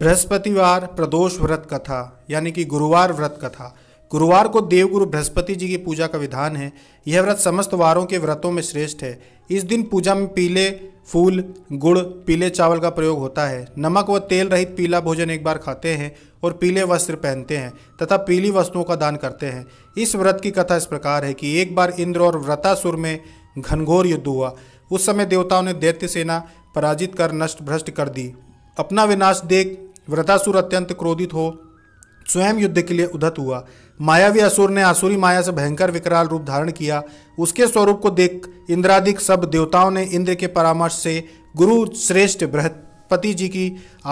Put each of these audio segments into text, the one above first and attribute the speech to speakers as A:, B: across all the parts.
A: बृहस्पतिवार प्रदोष व्रत कथा यानी कि गुरुवार व्रत कथा गुरुवार को देवगुरु बृहस्पति जी की पूजा का विधान है यह व्रत समस्त वारों के व्रतों में श्रेष्ठ है इस दिन पूजा में पीले फूल गुड़ पीले चावल का प्रयोग होता है नमक व तेल रहित पीला भोजन एक बार खाते हैं और पीले वस्त्र पहनते हैं तथा पीली वस्तुओं का दान करते हैं इस व्रत की कथा इस प्रकार है कि एक बार इंद्र और व्रतासुर में घनघोर युद्ध हुआ उस समय देवताओं ने दैत्य सेना पराजित कर नष्ट भ्रष्ट कर दी अपना विनाश देख व्रतासुर अत्यंत क्रोधित हो स्वयं युद्ध के लिए उद्धत हुआ मायावी असुर ने आसुरी माया से भयंकर विकराल रूप धारण किया उसके स्वरूप को देख इंद्रादिक सब देवताओं ने इंद्र के परामर्श से गुरु श्रेष्ठ बृहत पति जी की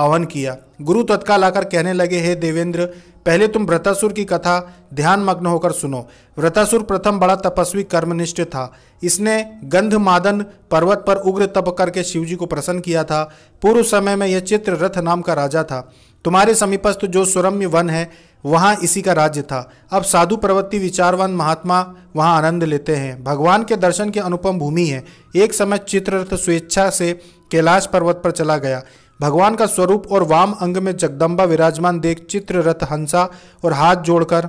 A: आह्वान किया गुरु तत्काल आकर कहने लगे हे देवेंद्र पहले तुम व्रतासुर की कथा ध्यान मग्न होकर सुनो व्रतासुर प्रथम बड़ा तपस्वी कर्मनिष्ठ था इसने गंधमादन पर्वत पर उग्र तप करके शिवजी को प्रसन्न किया था पूर्व समय में यह चित्र रथ नाम का राजा था तुम्हारे समीपस्थ जो सुरम्य वन है वहाँ इसी का राज्य था अब साधु प्रवृत्ति विचारवान महात्मा वहाँ आनंद लेते हैं भगवान के दर्शन की अनुपम भूमि है एक समय चित्ररथ स्वेच्छा से कैलाश पर्वत पर चला गया भगवान का स्वरूप और वाम अंग में जगदम्बा विराजमान देख चित्ररथ हंसा और हाथ जोड़कर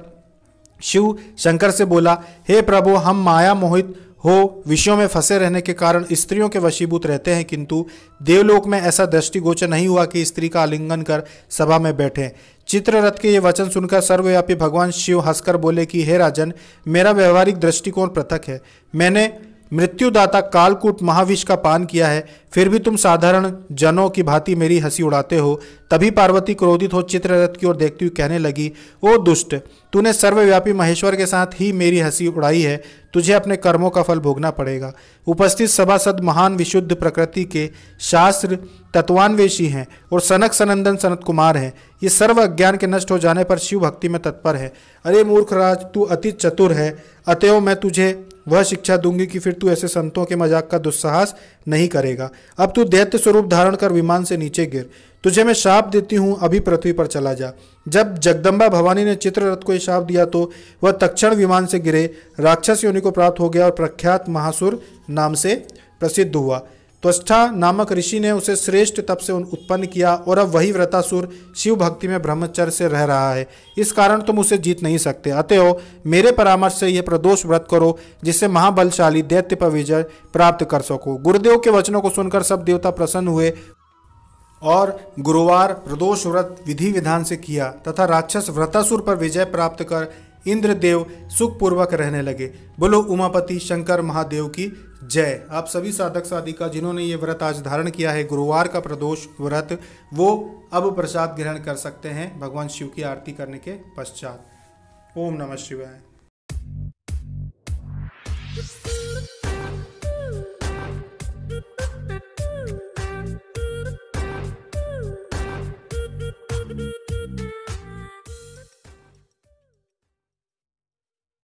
A: शिव शंकर से बोला हे प्रभु हम माया मोहित हो विषयों में फंसे रहने के कारण स्त्रियों के वशीभूत रहते हैं किंतु देवलोक में ऐसा दृष्टिगोचर नहीं हुआ कि स्त्री का आलिंगन कर सभा में बैठे चित्ररथ के ये वचन सुनकर सर्वव्यापी भगवान शिव हंसकर बोले कि हे राजन मेरा व्यवहारिक दृष्टिकोण पृथक है मैंने मृत्युदाता कालकूट महाविष का पान किया है फिर भी तुम साधारण जनों की भांति मेरी हंसी उड़ाते हो तभी पार्वती क्रोधित हो चित्ररथ की ओर देखती हुई कहने लगी ओ दुष्ट तूने सर्वव्यापी महेश्वर के साथ ही मेरी हंसी उड़ाई है तुझे अपने कर्मों का फल भोगना पड़ेगा उपस्थित सभासद महान विशुद्ध प्रकृति के शास्त्र तत्वान्वेषी हैं और सनक सनंदन सनत कुमार हैं ये सर्व अज्ञान के नष्ट हो जाने पर शिव भक्ति में तत्पर है अरे मूर्खराज तू अति चतुर है अतएव मैं तुझे वह शिक्षा दूंगी कि फिर तू ऐसे संतों के मजाक का दुस्साहस नहीं करेगा अब तू दैत्य स्वरूप धारण कर विमान से नीचे गिर तुझे मैं शाप देती हूँ अभी पृथ्वी पर चला जा जब जगदम्बा भवानी ने चित्ररथ को यह शाप दिया तो वह तक्षण विमान से गिरे राक्षस योनि को प्राप्त हो गया और प्रख्यात महासुर नाम से प्रसिद्ध हुआ त्वष्ठा नामक ऋषि ने उसे श्रेष्ठ तप से उत्पन्न किया और अब वही व्रतासुर शिव भक्ति में ब्रह्मचर्य से रह रहा है इस कारण तुम उसे जीत नहीं सकते अतः मेरे परामर्श से यह प्रदोष व्रत करो जिससे महाबलशाली दैत्य पर विजय प्राप्त कर सको गुरुदेव के वचनों को सुनकर सब देवता प्रसन्न हुए और गुरुवार प्रदोष व्रत विधि विधान से किया तथा राक्षस व्रतासुर पर विजय प्राप्त कर इंद्रदेव सुखपूर्वक रहने लगे बोलो उमापति शंकर महादेव की जय आप सभी साधक साधिका जिन्होंने ये व्रत आज धारण किया है गुरुवार का प्रदोष व्रत वो अब प्रसाद ग्रहण कर सकते हैं भगवान शिव की आरती करने के पश्चात ओम नमः शिवाय